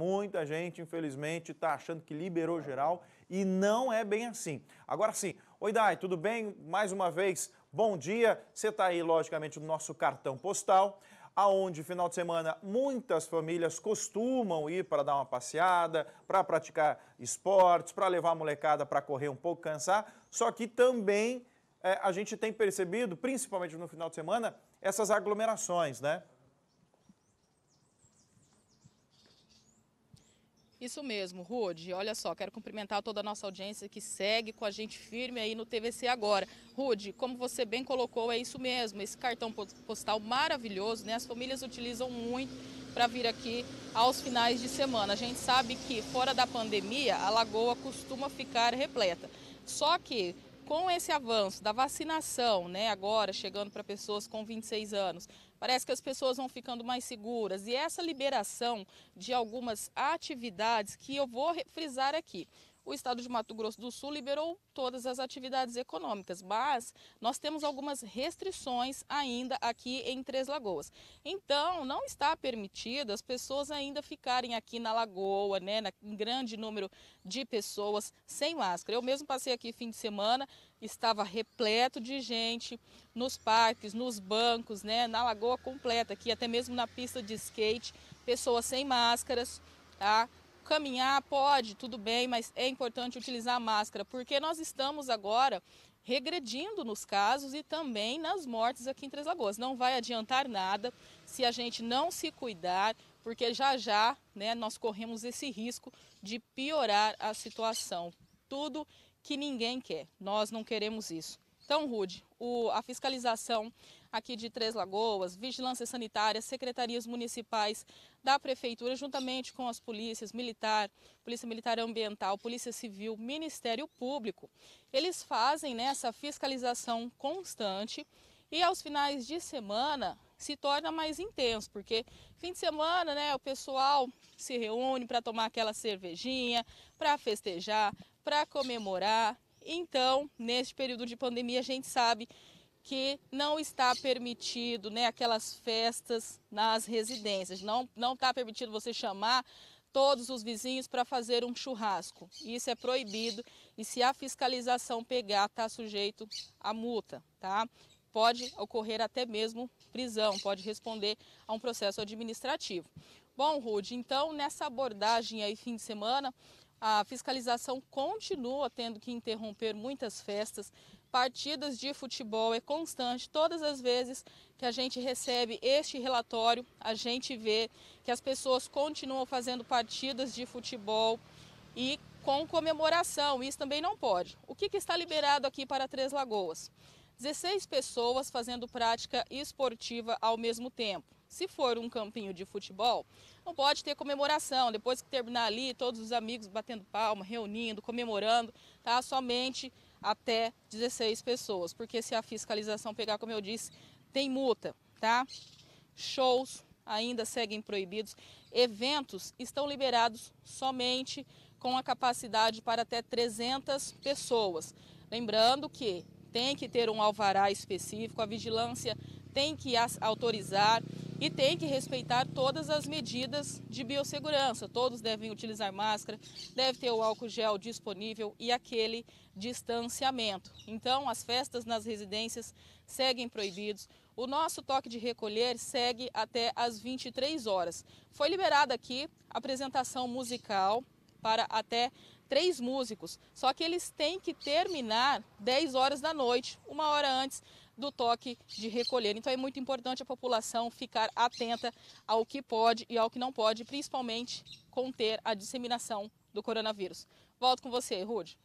Muita gente, infelizmente, está achando que liberou geral e não é bem assim. Agora sim, oi Dai, tudo bem? Mais uma vez, bom dia. Você está aí, logicamente, no nosso cartão postal, aonde final de semana muitas famílias costumam ir para dar uma passeada, para praticar esportes, para levar a molecada para correr um pouco, cansar. Só que também é, a gente tem percebido, principalmente no final de semana, essas aglomerações, né? Isso mesmo, Rude. Olha só, quero cumprimentar toda a nossa audiência que segue com a gente firme aí no TVC agora. Rude, como você bem colocou, é isso mesmo. Esse cartão postal maravilhoso, né? As famílias utilizam muito para vir aqui aos finais de semana. A gente sabe que fora da pandemia, a lagoa costuma ficar repleta. Só que com esse avanço da vacinação, né, agora chegando para pessoas com 26 anos, parece que as pessoas vão ficando mais seguras. E essa liberação de algumas atividades que eu vou frisar aqui o estado de Mato Grosso do Sul liberou todas as atividades econômicas, mas nós temos algumas restrições ainda aqui em Três Lagoas. Então, não está permitido as pessoas ainda ficarem aqui na lagoa, né, em grande número de pessoas sem máscara. Eu mesmo passei aqui fim de semana, estava repleto de gente nos parques, nos bancos, né, na lagoa completa aqui, até mesmo na pista de skate, pessoas sem máscaras, tá? caminhar pode, tudo bem, mas é importante utilizar a máscara, porque nós estamos agora regredindo nos casos e também nas mortes aqui em Três Lagoas. Não vai adiantar nada se a gente não se cuidar, porque já já né, nós corremos esse risco de piorar a situação. Tudo que ninguém quer. Nós não queremos isso. Então, Rude, o, a fiscalização aqui de Três Lagoas, vigilância sanitária, secretarias municipais da prefeitura, juntamente com as polícias militar, polícia militar ambiental, polícia civil, Ministério Público, eles fazem né, essa fiscalização constante e aos finais de semana se torna mais intenso, porque fim de semana, né, o pessoal se reúne para tomar aquela cervejinha, para festejar, para comemorar. Então, neste período de pandemia, a gente sabe que não está permitido né, aquelas festas nas residências, não está permitido você chamar todos os vizinhos para fazer um churrasco. Isso é proibido e se a fiscalização pegar, está sujeito a multa, tá? Pode ocorrer até mesmo prisão, pode responder a um processo administrativo. Bom, Rude, então nessa abordagem aí fim de semana, a fiscalização continua tendo que interromper muitas festas. Partidas de futebol é constante. Todas as vezes que a gente recebe este relatório, a gente vê que as pessoas continuam fazendo partidas de futebol e com comemoração. Isso também não pode. O que, que está liberado aqui para Três Lagoas? 16 pessoas fazendo prática esportiva ao mesmo tempo. Se for um campinho de futebol, não pode ter comemoração. Depois que terminar ali, todos os amigos batendo palma, reunindo, comemorando, tá? Somente até 16 pessoas, porque se a fiscalização pegar, como eu disse, tem multa, tá? Shows ainda seguem proibidos. Eventos estão liberados somente com a capacidade para até 300 pessoas. Lembrando que tem que ter um alvará específico, a vigilância tem que autorizar e tem que respeitar todas as medidas de biossegurança. Todos devem utilizar máscara, deve ter o álcool gel disponível e aquele distanciamento. Então, as festas nas residências seguem proibidos. O nosso toque de recolher segue até às 23 horas. Foi liberada aqui apresentação musical para até três músicos, só que eles têm que terminar 10 horas da noite, uma hora antes do toque de recolher. Então é muito importante a população ficar atenta ao que pode e ao que não pode, principalmente conter a disseminação do coronavírus. Volto com você, Rude.